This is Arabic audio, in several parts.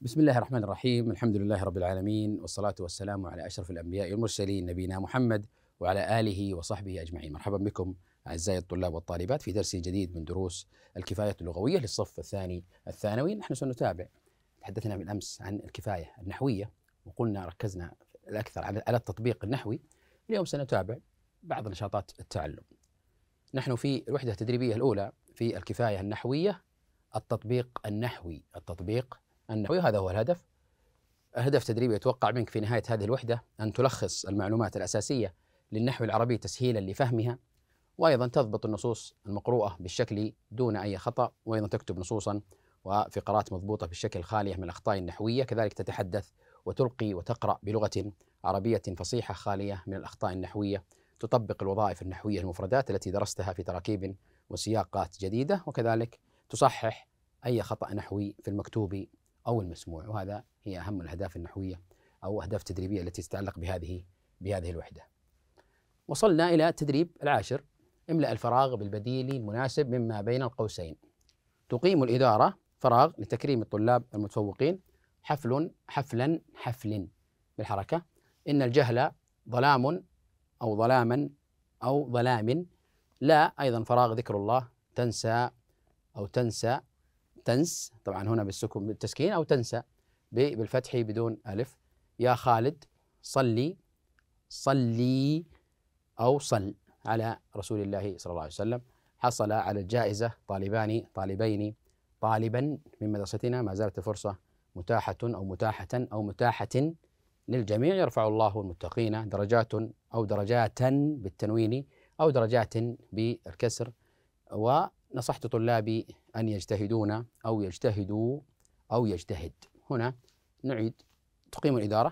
بسم الله الرحمن الرحيم الحمد لله رب العالمين والصلاة والسلام على أشرف الأنبياء والمرسلين نبينا محمد وعلى آله وصحبه أجمعين مرحبا بكم أعزائي الطلاب والطالبات في درس جديد من دروس الكفاية اللغوية للصف الثاني الثانوي نحن سنتابع تحدثنا بالأمس عن الكفاية النحوية وقلنا ركزنا الأكثر على التطبيق النحوي اليوم سنتابع بعض نشاطات التعلم نحن في الوحدة التدريبية الأولى في الكفاية النحوية التطبيق النحوي التطبيق النحوي هذا هو الهدف هدف تدريبي يتوقع منك في نهاية هذه الوحدة أن تلخص المعلومات الأساسية للنحو العربي تسهيلا لفهمها وأيضا تضبط النصوص المقروءة بالشكل دون أي خطأ وأيضا تكتب نصوصا وفقرات مضبوطة بالشكل خالية من الأخطاء النحوية كذلك تتحدث وتلقي وتقرأ بلغة عربية فصيحة خالية من الأخطاء النحوية تطبق الوظائف النحوية المفردات التي درستها في تراكيب وسياقات جديدة وكذلك تصحح أي خطأ نحوي في المكتوب او المسموع وهذا هي اهم الاهداف النحويه او اهداف تدريبيه التي تتعلق بهذه بهذه الوحده. وصلنا الى التدريب العاشر املا الفراغ بالبديل المناسب مما بين القوسين. تقيم الاداره فراغ لتكريم الطلاب المتفوقين حفل حفلا حفل بالحركه ان الجهل ظلام او ظلاما او ظلام لا ايضا فراغ ذكر الله تنسى او تنسى تنس طبعا هنا بالسكون بالتسكين أو تنسى بالفتح بدون ألف يا خالد صلي صلي أو صل على رسول الله صلى الله عليه وسلم حصل على الجائزة طالبان طالبين طالبا من مدرستنا ما زالت الفرصة متاحة أو متاحة أو متاحة للجميع يرفع الله المتقين درجات أو درجات بالتنوين أو درجات بالكسر و نصحت طلابي أن يجتهدون أو يجتهدوا أو يجتهد هنا نعيد تقيم الإدارة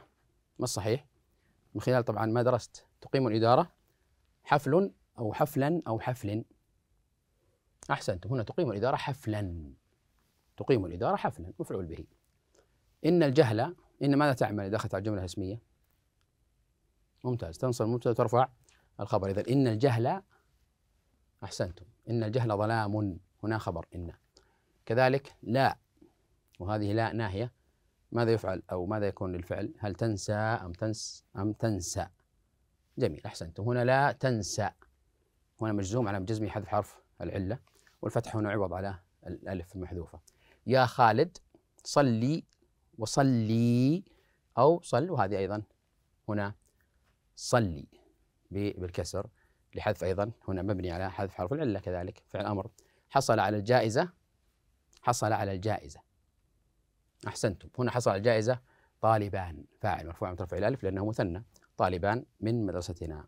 ما الصحيح من خلال طبعا ما درست تقيم الإدارة حفل أو حفلا أو حفل أحسنت هنا تقيم الإدارة حفلا تقيم الإدارة حفلا مفعول به إن الجهل إن ماذا تعمل إذا دخلت على الجملة الاسمية ممتاز تنصر المبتدأ وترفع الخبر إذا إن الجهل أحسنتم إن الجهل ظلام هنا خبر إن كذلك لا وهذه لا ناهية ماذا يفعل أو ماذا يكون للفعل هل تنسى أم تنس أم تنسى جميل أحسنتم هنا لا تنسى هنا مجزوم على مجزم حذف حرف العلة والفتح هنا عوض على الألف المحذوفة يا خالد صلي وصلي أو صل وهذه أيضا هنا صلي بالكسر لحذف أيضا هنا مبني على حذف حرف العلة كذلك فعل أمر حصل على الجائزة حصل على الجائزة أحسنتم هنا حصل على الجائزة طالبان فاعل مرفوع مترفع رفع الألف لأنه مثنى طالبان من مدرستنا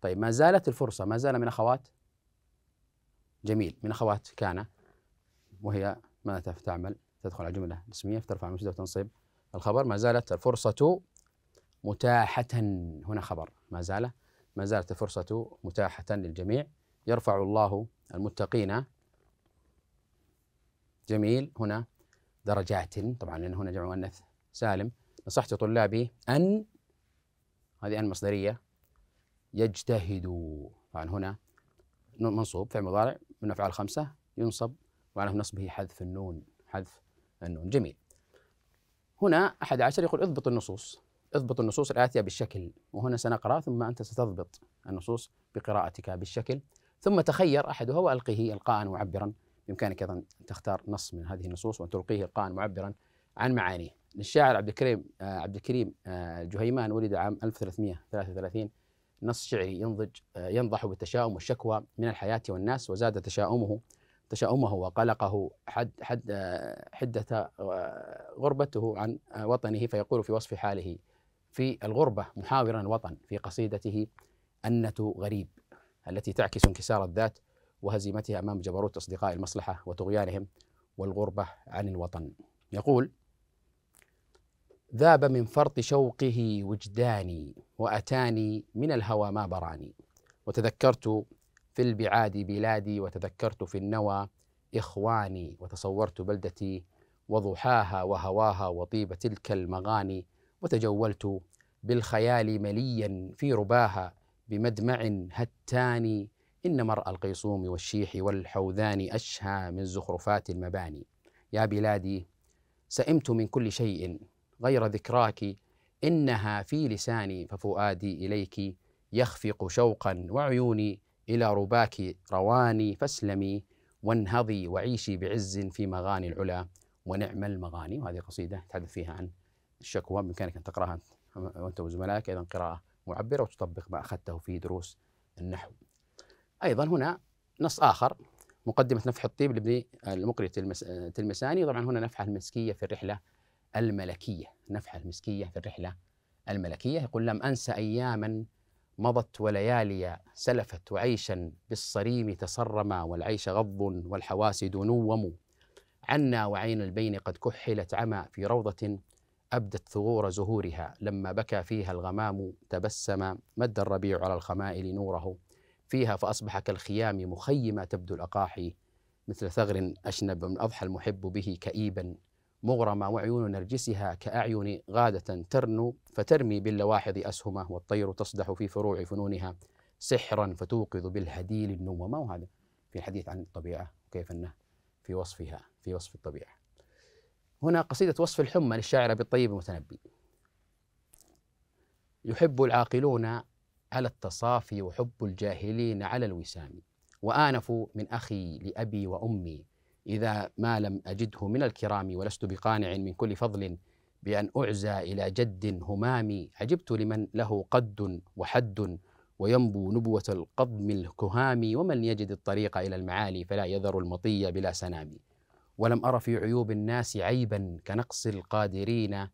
طيب ما زالت الفرصة ما زال من أخوات جميل من أخوات كان وهي ما تعمل تدخل على جملة اسمية فترفع المسجد وتنصب الخبر ما زالت الفرصة متاحة هنا خبر ما زال ما زالت الفرصة متاحة للجميع يرفع الله المتقين جميل هنا درجات طبعا لأن هنا جمع مؤنث سالم نصحت طلابي أن هذه أن مصدرية يجتهدوا طبعا هنا منصوب فعل مضارع من أفعال خمسة ينصب وعلى نصبه حذف النون حذف النون جميل هنا أحد عشر يقول اضبط النصوص اضبط النصوص الآتية بالشكل وهنا سنقرأ ثم أنت ستضبط النصوص بقراءتك بالشكل ثم تخير أحدها وألقه إلقاء معبرا بإمكانك أيضا أن تختار نص من هذه النصوص وأن تلقيه إلقاء معبرا عن معانيه للشاعر عبد الكريم آه، عبد الكريم الجهيمان آه، ولد عام 1333 نص شعري ينضج آه، ينضح بالتشاؤم والشكوى من الحياة والناس وزاد تشاؤمه تشاؤمه وقلقه حد حد حدة غربته عن وطنه فيقول في وصف حاله في الغربة محاورا الوطن في قصيدته أنة غريب التي تعكس انكسار الذات وهزيمتها أمام جبروت أصدقاء المصلحة وطغيانهم والغربة عن الوطن يقول ذاب من فرط شوقه وجداني وأتاني من الهوى ما براني وتذكرت في البعاد بلادي وتذكرت في النوى إخواني وتصورت بلدتي وضحاها وهواها وطيب تلك المغاني وتجولت بالخيال مليا في رباها بمدمع هتان إن مرأى القيصوم والشيح والحوذان أشهى من زخرفات المباني يا بلادي سئمت من كل شيء غير ذكراك إنها في لساني ففؤادي إليك يخفق شوقا وعيوني إلى رباك رواني فاسلمي وانهضي وعيشي بعز في مغاني العلا ونعم المغاني وهذه قصيدة تحدث فيها عن الشكوى بإمكانك أن تقرأها وأنت وزملائك أيضا قراءة معبرة وتطبق ما أخذته في دروس النحو أيضا هنا نص آخر مقدمة نفح الطيب لابن المقري التلمساني طبعا هنا نفحة المسكية في الرحلة الملكية نفحة المسكية في الرحلة الملكية يقول لم أنسى أياما مضت وليالي سلفت وعيشا بالصريم تصرما والعيش غض والحواس دنوم عنا وعين البين قد كحلت عمى في روضة أبدت ثغور زهورها لما بكى فيها الغمام تبسم مد الربيع على الخمائل نوره فيها فأصبح كالخيام مخيمة تبدو الأقاحي مثل ثغر أشنب من أضحى المحب به كئيبا مغرما وعيون نرجسها كأعين غادة ترنو فترمي باللواحظ أسهمه والطير تصدح في فروع فنونها سحرا فتوقظ بالهديل النوم ما هذا في الحديث عن الطبيعة وكيف أنه في وصفها في وصف الطبيعة هنا قصيدة وصف الحمى للشاعر أبي الطيب المتنبي يحب العاقلون على التصافي وحب الجاهلين على الوسام وآنفوا من أخي لأبي وأمي إذا ما لم أجده من الكرام ولست بقانع من كل فضل بأن أعزى إلى جد همامي عجبت لمن له قد وحد وينبو نبوة القضم الكهام ومن يجد الطريق إلى المعالي فلا يذر المطية بلا سنام ولم أر في عيوب الناس عيبا كنقص القادرين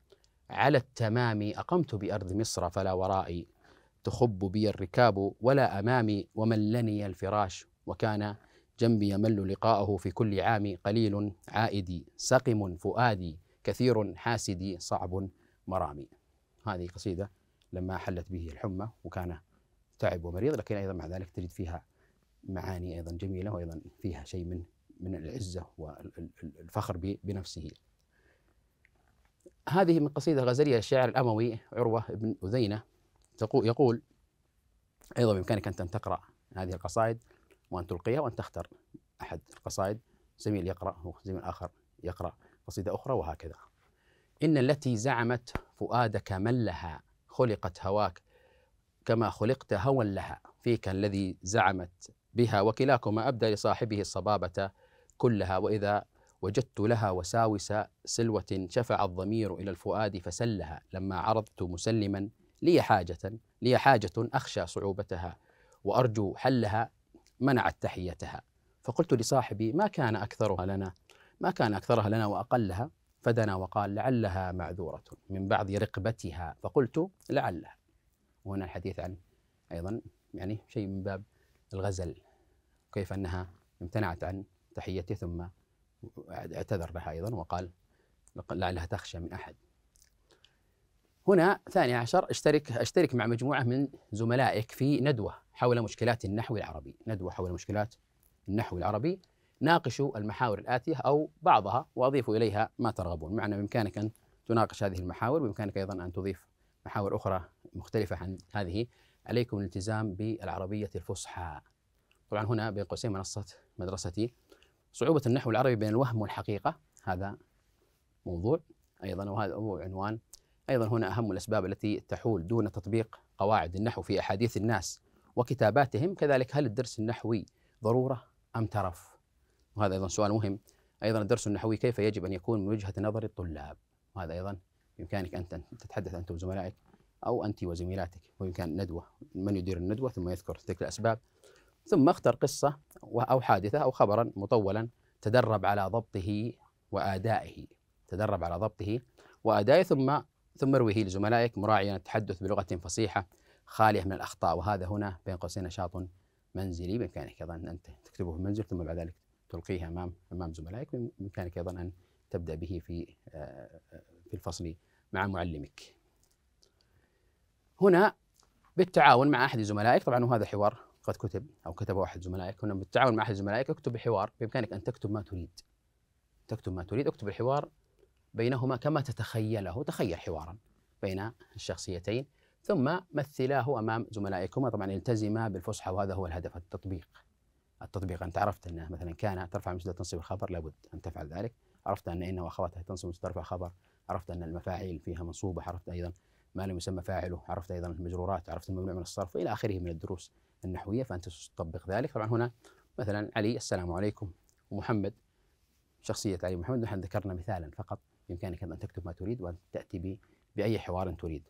على التمام أقمت بأرض مصر فلا ورائي تخب بي الركاب ولا أمامي وملني الفراش وكان جنبي يمل لقاءه في كل عام قليل عائدي سقم فؤادي كثير حاسدي صعب مرامي هذه قصيدة لما حلت به الحمى وكان تعب ومريض لكن أيضا مع ذلك تجد فيها معاني أيضا جميلة وأيضا فيها شيء من من العزة والفخر بنفسه هذه من قصيدة غزلية للشاعر الأموي عروة بن أذينة يقول أيضا بإمكانك أنت أن تقرأ هذه القصائد وأن تلقيها وأن تختار أحد القصائد زميل يقرأ وزميل آخر يقرأ قصيدة أخرى وهكذا إن التي زعمت فؤادك من لها خلقت هواك كما خلقت هوى لها فيك الذي زعمت بها وكلاكما أبدى لصاحبه الصبابة كلها وإذا وجدت لها وساوس سلوة شفع الضمير إلى الفؤاد فسلها لما عرضت مسلما لي حاجة لي حاجة أخشى صعوبتها وأرجو حلها منعت تحيتها فقلت لصاحبي ما كان أكثرها لنا ما كان أكثرها لنا وأقلها فدنا وقال لعلها معذورة من بعض رقبتها فقلت لعلها وهنا الحديث عن أيضا يعني شيء من باب الغزل كيف أنها امتنعت عن تحيته ثم اعتذر لها أيضا وقال لعلها تخشى من أحد هنا ثاني عشر اشترك اشترك مع مجموعة من زملائك في ندوة حول مشكلات النحو العربي ندوة حول مشكلات النحو العربي ناقشوا المحاور الآتية أو بعضها وأضيفوا إليها ما ترغبون معنا بإمكانك أن تناقش هذه المحاور وبإمكانك أيضا أن تضيف محاور أخرى مختلفة عن هذه عليكم الالتزام بالعربية الفصحى طبعا هنا بين قوسين منصة مدرستي صعوبة النحو العربي بين الوهم والحقيقة هذا موضوع أيضا وهذا هو عنوان أيضا هنا أهم الأسباب التي تحول دون تطبيق قواعد النحو في أحاديث الناس وكتاباتهم كذلك هل الدرس النحوي ضرورة أم ترف وهذا أيضا سؤال مهم أيضا الدرس النحوي كيف يجب أن يكون من وجهة نظر الطلاب وهذا أيضا بإمكانك أنت أن تتحدث أنت وزملائك أو أنت وزميلاتك كان ندوة من يدير الندوة ثم يذكر تلك الأسباب ثم اختر قصة أو حادثة أو خبرا مطولا تدرب على ضبطه وآدائه تدرب على ضبطه وآدائه ثم ثم ارويه لزملائك مراعيا التحدث بلغة فصيحة خالية من الأخطاء وهذا هنا بين قوسين نشاط منزلي بإمكانك أيضا أن تكتبه في المنزل ثم بعد ذلك تلقيه أمام أمام زملائك بإمكانك أيضا أن تبدأ به في في الفصل مع معلمك. هنا بالتعاون مع أحد زملائك طبعا وهذا حوار قد كتب او كتبه احد زملائك كنا بالتعاون مع احد زملائك اكتب بحوار بامكانك ان تكتب ما تريد تكتب ما تريد اكتب الحوار بينهما كما تتخيله تخيل حوارا بين الشخصيتين ثم مثلاه امام زملائكما طبعا التزما بالفصحى وهذا هو الهدف التطبيق التطبيق انت عرفت انه مثلا كان ترفع مصدر تنصب الخبر لابد ان تفعل ذلك عرفت ان ان واخواتها تنصب ترفع خبر عرفت ان المفاعيل فيها منصوبه عرفت ايضا ما لم يسمى فاعله عرفت ايضا المجرورات عرفت الممنوع من الصرف الى اخره من الدروس النحوية فأنت تطبق ذلك طبعا هنا مثلا علي السلام عليكم ومحمد شخصية علي محمد نحن ذكرنا مثالا فقط بإمكانك أن تكتب ما تريد وأن تأتي بأي حوار تريد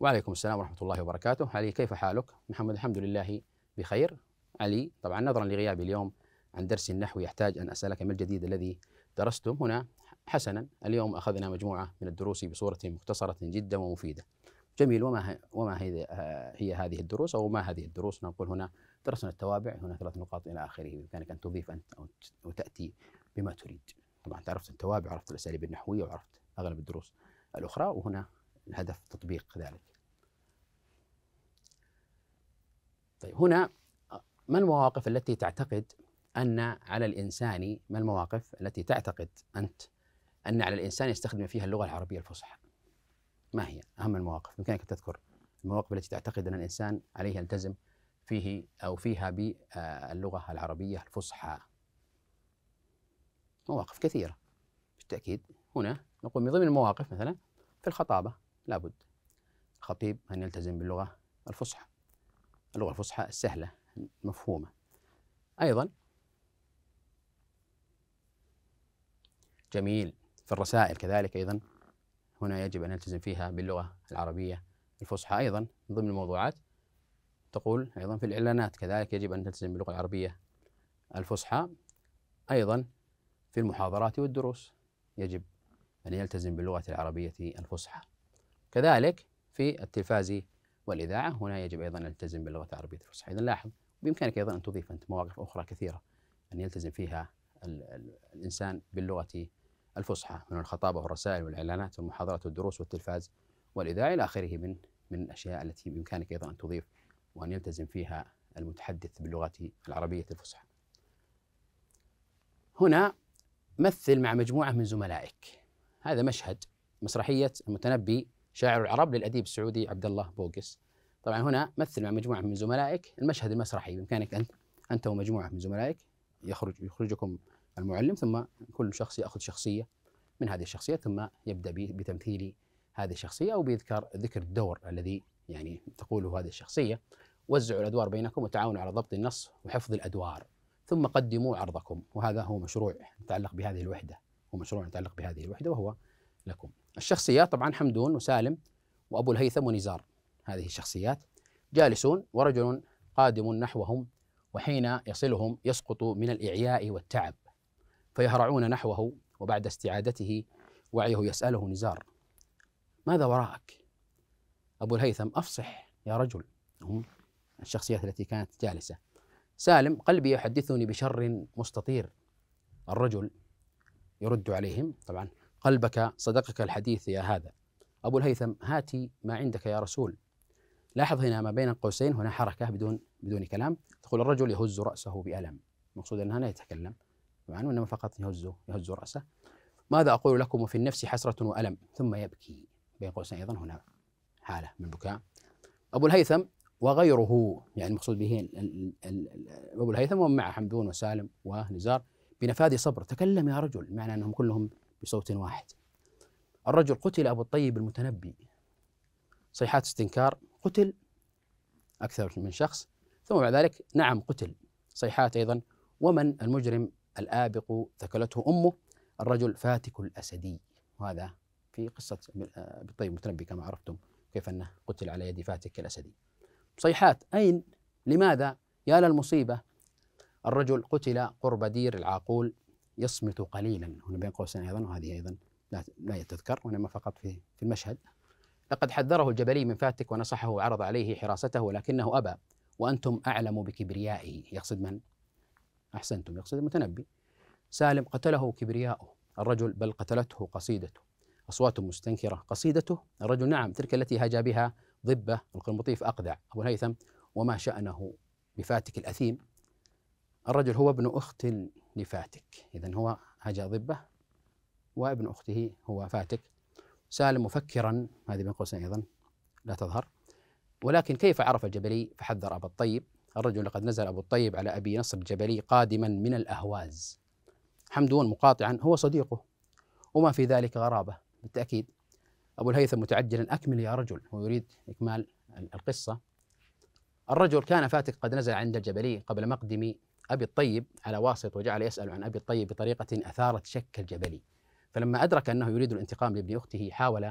وعليكم السلام ورحمة الله وبركاته علي كيف حالك؟ محمد الحمد لله بخير علي طبعا نظرا لغيابي اليوم عن درس النحو يحتاج أن أسألك ما الجديد الذي درسته هنا حسنا اليوم أخذنا مجموعة من الدروس بصورة مختصرة جدا ومفيدة جميل وما وما هي آه، هي هذه الدروس او ما هذه الدروس نقول هنا درسنا التوابع هنا ثلاث نقاط الى اخره بامكانك ان تضيف انت او تاتي بما تريد طبعا انت عرفت التوابع عرفت الاساليب النحويه وعرفت اغلب الدروس الاخرى وهنا الهدف تطبيق ذلك طيب هنا ما المواقف التي تعتقد ان على الانسان ما المواقف التي تعتقد انت ان على الانسان يستخدم فيها اللغه العربيه الفصحى ما هي أهم المواقف؟ بإمكانك أن تذكر المواقف التي تعتقد أن الإنسان عليه يلتزم فيه أو فيها باللغة العربية الفصحى مواقف كثيرة بالتأكيد هنا نقول من ضمن المواقف مثلا في الخطابة لابد الخطيب أن يلتزم باللغة الفصحى اللغة الفصحى السهلة المفهومة أيضا جميل في الرسائل كذلك أيضا هنا يجب أن نلتزم فيها باللغة العربية الفصحى أيضا من ضمن الموضوعات تقول أيضا في الإعلانات كذلك يجب أن نلتزم باللغة العربية الفصحى أيضا في المحاضرات والدروس يجب أن يلتزم باللغة العربية الفصحى كذلك في التلفاز والإذاعة هنا يجب أيضا أن يلتزم باللغة العربية الفصحى إذا لاحظ بإمكانك أيضا أن تضيف أنت مواقف أخرى كثيرة أن يلتزم فيها الإنسان باللغة الفصحى من الخطابة والرسائل والإعلانات والمحاضرات والدروس والتلفاز والإذاعة إلى آخره من من الأشياء التي بإمكانك أيضا أن تضيف وأن يلتزم فيها المتحدث باللغة العربية الفصحى هنا مثل مع مجموعة من زملائك هذا مشهد مسرحية المتنبي شاعر العرب للأديب السعودي عبد الله بوقس طبعا هنا مثل مع مجموعة من زملائك المشهد المسرحي بإمكانك أنت أنت ومجموعة من زملائك يخرج يخرجكم المعلم ثم كل شخص ياخذ شخصيه من هذه الشخصيه ثم يبدا بتمثيل هذه الشخصيه او بإذكار ذكر الدور الذي يعني تقوله هذه الشخصيه وزعوا الادوار بينكم وتعاونوا على ضبط النص وحفظ الادوار ثم قدموا عرضكم وهذا هو مشروع يتعلق بهذه الوحده هو مشروع يتعلق بهذه الوحده وهو لكم الشخصيات طبعا حمدون وسالم وابو الهيثم ونزار هذه الشخصيات جالسون ورجل قادم نحوهم وحين يصلهم يسقط من الاعياء والتعب فيهرعون نحوه وبعد استعادته وعيه يسأله نزار ماذا وراءك؟ أبو الهيثم أفصح يا رجل الشخصيات التي كانت جالسة سالم قلبي يحدثني بشر مستطير الرجل يرد عليهم طبعا قلبك صدقك الحديث يا هذا أبو الهيثم هاتي ما عندك يا رسول لاحظ هنا ما بين قوسين هنا حركة بدون بدون كلام تقول الرجل يهز رأسه بألم المقصود أنه لا يتكلم عنه إنما فقط يهز يهز رأسه ماذا أقول لكم وفي النفس حسرة وألم ثم يبكي بين قوسين أيضا هنا حالة من البكاء أبو الهيثم وغيره يعني المقصود به أبو الهيثم ومع حمدون وسالم ونزار بنفاذ صبر تكلم يا رجل معنى أنهم كلهم بصوت واحد الرجل قتل أبو الطيب المتنبي صيحات استنكار قتل أكثر من شخص ثم بعد ذلك نعم قتل صيحات أيضا ومن المجرم الآبق ثكلته أمه الرجل فاتك الأسدي وهذا في قصة آه، بالطيب المتنبي كما عرفتم كيف أنه قتل على يد فاتك الأسدي صيحات أين لماذا يا للمصيبة الرجل قتل قرب دير العاقول يصمت قليلا هنا بين قوسين أيضا وهذه أيضا لا, لا يتذكر وإنما فقط في, في المشهد لقد حذره الجبلي من فاتك ونصحه وعرض عليه حراسته ولكنه أبى وأنتم أعلم بكبريائه يقصد من؟ أحسنتم يقصد المتنبي سالم قتله كبرياؤه الرجل بل قتلته قصيدته أصوات مستنكرة قصيدته الرجل نعم تلك التي هجا بها ضبة القرمطيف أقدع أبو الهيثم وما شأنه بفاتك الأثيم الرجل هو ابن أخت لفاتك إذا هو هجا ضبة وابن أخته هو فاتك سالم مفكرا هذه بين قوسين أيضا لا تظهر ولكن كيف عرف الجبلي فحذر أبا الطيب الرجل لقد نزل أبو الطيب على أبي نصر الجبلي قادما من الأهواز حمدون مقاطعا هو صديقه وما في ذلك غرابة بالتأكيد أبو الهيثم متعجلا أكمل يا رجل هو يريد إكمال القصة الرجل كان فاتك قد نزل عند الجبلي قبل مقدم أبي الطيب على واسط وجعل يسأل عن أبي الطيب بطريقة أثارت شك الجبلي فلما أدرك أنه يريد الانتقام لابن أخته حاول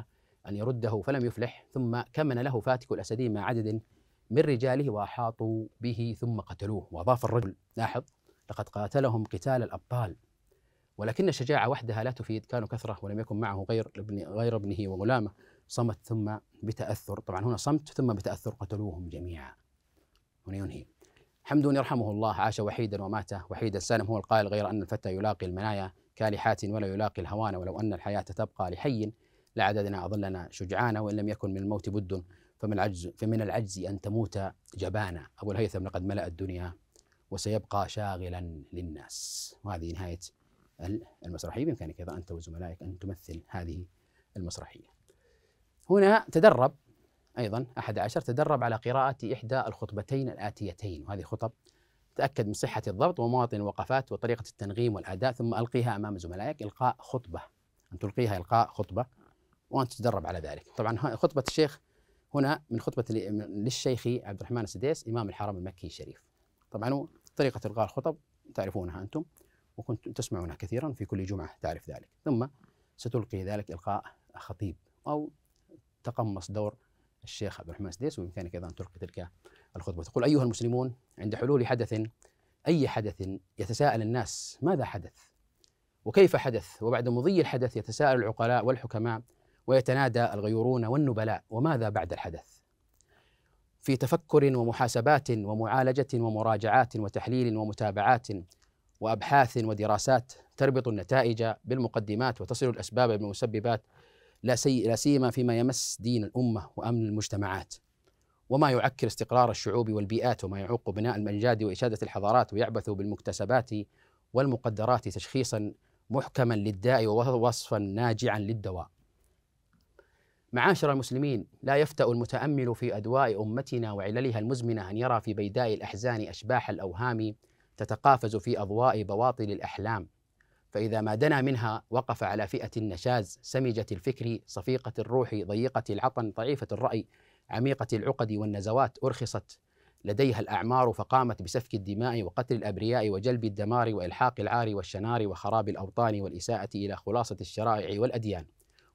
أن يرده فلم يفلح ثم كمن له فاتك الأسدي مع عدد من رجاله وأحاطوا به ثم قتلوه وأضاف الرجل لاحظ لقد قاتلهم قتال الأبطال ولكن الشجاعة وحدها لا تفيد كانوا كثرة ولم يكن معه غير ابن غير ابنه وغلامه صمت ثم بتأثر طبعا هنا صمت ثم بتأثر قتلوهم جميعا هنا ينهي حمد يرحمه الله عاش وحيدا ومات وحيدا سالم هو القائل غير أن الفتى يلاقي المنايا كالحات ولا يلاقي الهوان ولو أن الحياة تبقى لحي لعددنا أظلنا شجعانا وإن لم يكن من الموت بد فمن العجز فمن العجز أن تموت جبانا أبو الهيثم لقد ملأ الدنيا وسيبقى شاغلا للناس وهذه نهاية المسرحية بإمكانك أيضا أنت وزملائك أن تمثل هذه المسرحية هنا تدرب أيضا أحد عشر تدرب على قراءة إحدى الخطبتين الآتيتين وهذه خطب تأكد من صحة الضبط ومواطن الوقفات وطريقة التنغيم والأداء ثم ألقيها أمام زملائك إلقاء خطبة أن تلقيها إلقاء خطبة وأن تتدرب على ذلك طبعا خطبة الشيخ هنا من خطبه للشيخ عبد الرحمن السديس امام الحرم المكي الشريف. طبعا طريقه الغاء الخطب تعرفونها انتم وكنت تسمعونها كثيرا في كل جمعه تعرف ذلك، ثم ستلقي ذلك القاء خطيب او تقمص دور الشيخ عبد الرحمن السديس وبامكانك ايضا ان تلقي تلك الخطبه تقول ايها المسلمون عند حلول حدث اي حدث يتساءل الناس ماذا حدث؟ وكيف حدث؟ وبعد مضي الحدث يتساءل العقلاء والحكماء ويتنادى الغيورون والنبلاء وماذا بعد الحدث في تفكر ومحاسبات ومعالجه ومراجعات وتحليل ومتابعات وابحاث ودراسات تربط النتائج بالمقدمات وتصل الاسباب بالمسببات لا, سي لا سيما فيما يمس دين الامه وامن المجتمعات وما يعكر استقرار الشعوب والبيئات وما يعوق بناء المنجاد واشاده الحضارات ويعبث بالمكتسبات والمقدرات تشخيصا محكما للداء ووصفا ناجعا للدواء معاشر المسلمين لا يفتأ المتأمل في أدواء أمتنا وعللها المزمنة أن يرى في بيداء الأحزان أشباح الأوهام تتقافز في أضواء بواطل الأحلام فإذا ما دنا منها وقف على فئة النشاز سمجة الفكر صفيقة الروح ضيقة العطن ضعيفة الرأي عميقة العقد والنزوات أرخصت لديها الأعمار فقامت بسفك الدماء وقتل الأبرياء وجلب الدمار وإلحاق العار والشنار وخراب الأوطان والإساءة إلى خلاصة الشرائع والأديان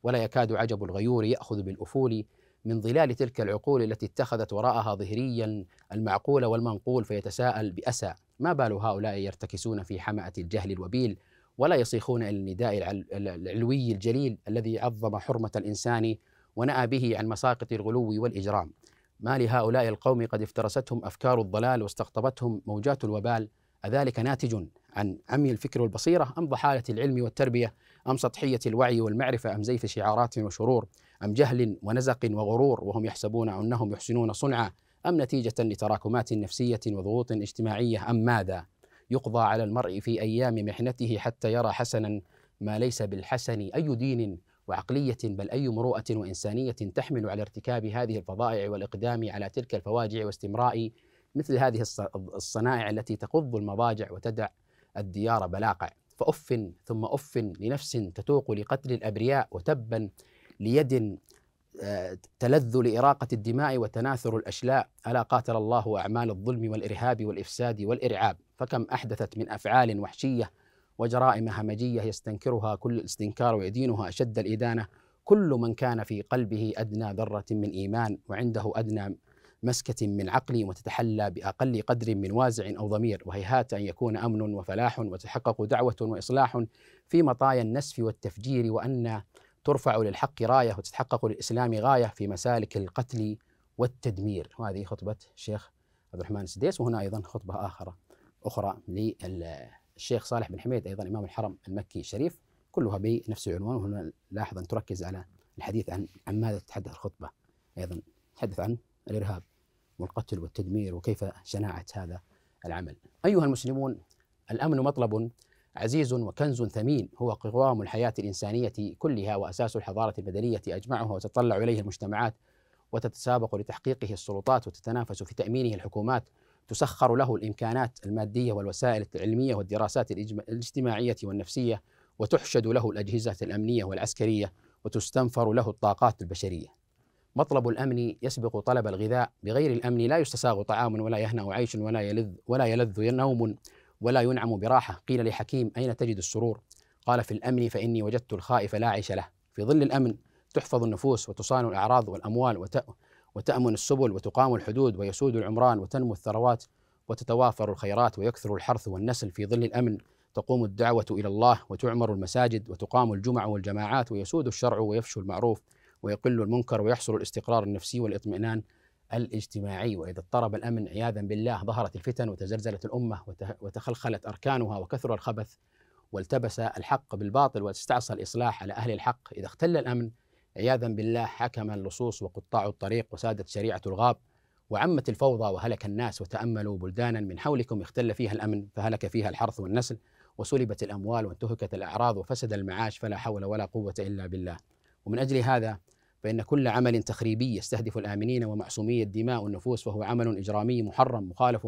ولا يكاد عجب الغيور ياخذ بالافول من ظلال تلك العقول التي اتخذت وراءها ظهريا المعقول والمنقول فيتساءل باسى ما بال هؤلاء يرتكسون في حماه الجهل الوبيل ولا يصيخون الى النداء العلوي الجليل الذي عظم حرمه الانسان ونأى به عن مساقط الغلو والاجرام ما لهؤلاء القوم قد افترستهم افكار الضلال واستقطبتهم موجات الوبال اذلك ناتج عن عمي الفكر والبصيره ام ضحاله العلم والتربيه أم سطحية الوعي والمعرفة أم زيف شعارات وشرور أم جهل ونزق وغرور وهم يحسبون أنهم يحسنون صنعا أم نتيجة لتراكمات نفسية وضغوط اجتماعية أم ماذا يقضى على المرء في أيام محنته حتى يرى حسنا ما ليس بالحسن أي دين وعقلية بل أي مروءة وإنسانية تحمل على ارتكاب هذه الفظائع والإقدام على تلك الفواجع واستمراء مثل هذه الصنائع التي تقض المضاجع وتدع الديار بلاقع فأف ثم أف لنفس تتوق لقتل الأبرياء وتبا ليد آه، تلذ لإراقة الدماء وتناثر الأشلاء ألا قاتل الله أعمال الظلم والإرهاب والإفساد والإرعاب فكم أحدثت من أفعال وحشية وجرائم همجية يستنكرها كل الاستنكار ويدينها أشد الإدانة كل من كان في قلبه أدنى ذرة من إيمان وعنده أدنى مسكة من عقلي وتتحلى بأقل قدر من وازع أو ضمير وهيهات أن يكون أمن وفلاح وتحقق دعوة وإصلاح في مطايا النسف والتفجير وأن ترفع للحق راية وتتحقق للإسلام غاية في مسالك القتل والتدمير وهذه خطبة الشيخ عبد الرحمن السديس وهنا أيضا خطبة آخرة أخرى للشيخ صالح بن حميد أيضا إمام الحرم المكي الشريف كلها بنفس العنوان وهنا لاحظ أن تركز على الحديث عن عن ماذا تتحدث الخطبة أيضا تحدث عن الإرهاب والقتل والتدمير وكيف شناعه هذا العمل أيها المسلمون الأمن مطلب عزيز وكنز ثمين هو قوام الحياة الإنسانية كلها وأساس الحضارة البدنيه أجمعها وتطلع إليه المجتمعات وتتسابق لتحقيقه السلطات وتتنافس في تأمينه الحكومات تسخر له الإمكانات المادية والوسائل العلمية والدراسات الاجتماعية والنفسية وتحشد له الأجهزة الأمنية والعسكرية وتستنفر له الطاقات البشرية مطلب الأمن يسبق طلب الغذاء بغير الأمن لا يستساغ طعام ولا يهنأ عيش ولا يلذ ولا يلذ نوم ولا ينعم براحة قيل لحكيم أين تجد السرور قال في الأمن فإني وجدت الخائف لا عيش له في ظل الأمن تحفظ النفوس وتصان الأعراض والأموال وتأمن السبل وتقام الحدود ويسود العمران وتنمو الثروات وتتوافر الخيرات ويكثر الحرث والنسل في ظل الأمن تقوم الدعوة إلى الله وتعمر المساجد وتقام الجمع والجماعات ويسود الشرع ويفشو المعروف ويقل المنكر ويحصل الاستقرار النفسي والاطمئنان الاجتماعي واذا اضطرب الامن عياذا بالله ظهرت الفتن وتزلزلت الامه وتخلخلت اركانها وكثر الخبث والتبس الحق بالباطل واستعصى الاصلاح على اهل الحق اذا اختل الامن عياذا بالله حكم اللصوص وقطاع الطريق وسادت شريعه الغاب وعمت الفوضى وهلك الناس وتاملوا بلدانا من حولكم اختل فيها الامن فهلك فيها الحرث والنسل وسلبت الاموال وانتهكت الاعراض وفسد المعاش فلا حول ولا قوه الا بالله ومن اجل هذا فإن كل عمل تخريبي يستهدف الآمنين ومعصومي الدماء والنفوس فهو عمل إجرامي محرم مخالف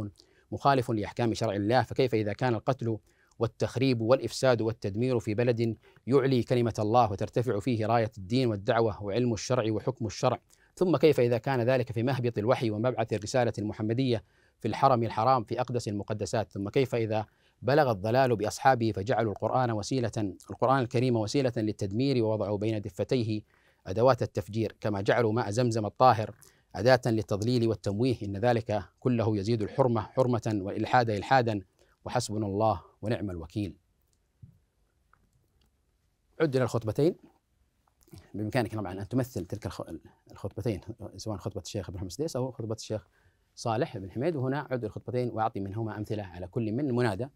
مخالف لأحكام شرع الله فكيف إذا كان القتل والتخريب والإفساد والتدمير في بلد يعلي كلمة الله وترتفع فيه راية الدين والدعوة وعلم الشرع وحكم الشرع ثم كيف إذا كان ذلك في مهبط الوحي ومبعث الرسالة المحمدية في الحرم الحرام في أقدس المقدسات ثم كيف إذا بلغ الضلال بأصحابه فجعلوا القرآن وسيلة القرآن الكريم وسيلة للتدمير ووضعوا بين دفتيه أدوات التفجير كما جعلوا ماء زمزم الطاهر أداة للتضليل والتمويه إن ذلك كله يزيد الحرمة حرمة والإلحاد إلحادا وحسبنا الله ونعم الوكيل عد إلى الخطبتين بإمكانك طبعا أن تمثل تلك الخطبتين سواء خطبة الشيخ ابن محمد أو خطبة الشيخ صالح بن حميد وهنا عد الخطبتين وأعطي منهما أمثلة على كل من منادى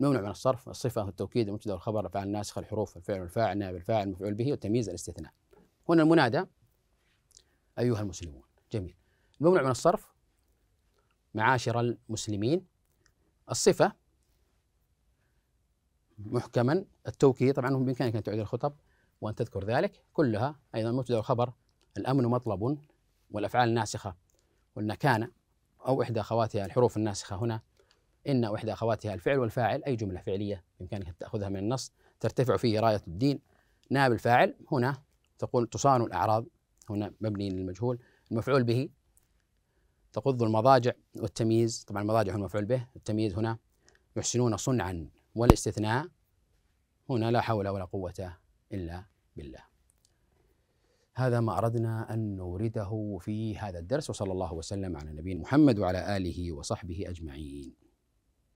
ممنوع من الصرف الصفة والتوكيد المبتدأ والخبر الأفعال الناسخة الحروف الفعل والفاعل نائب الفاعل المفعول به والتمييز الاستثناء هنا المنادى أيها المسلمون جميل الممنوع من الصرف معاشر المسلمين الصفة محكما التوكيد طبعا بإمكانك أن تعيد الخطب وأن تذكر ذلك كلها أيضا مبتدأ الخبر الأمن مطلب والأفعال الناسخة قلنا كان أو إحدى أخواتها الحروف الناسخة هنا إن أو إحدى أخواتها الفعل والفاعل أي جملة فعلية بإمكانك أن تأخذها من النص ترتفع فيه راية الدين نائب الفاعل هنا تقول تصان الأعراب هنا مبني للمجهول المفعول به تقض المضاجع والتمييز طبعا المضاجع هو المفعول به التمييز هنا يحسنون صنعا والاستثناء هنا لا حول ولا قوة إلا بالله هذا ما أردنا أن نورده في هذا الدرس وصلى الله وسلم على نبينا محمد وعلى آله وصحبه أجمعين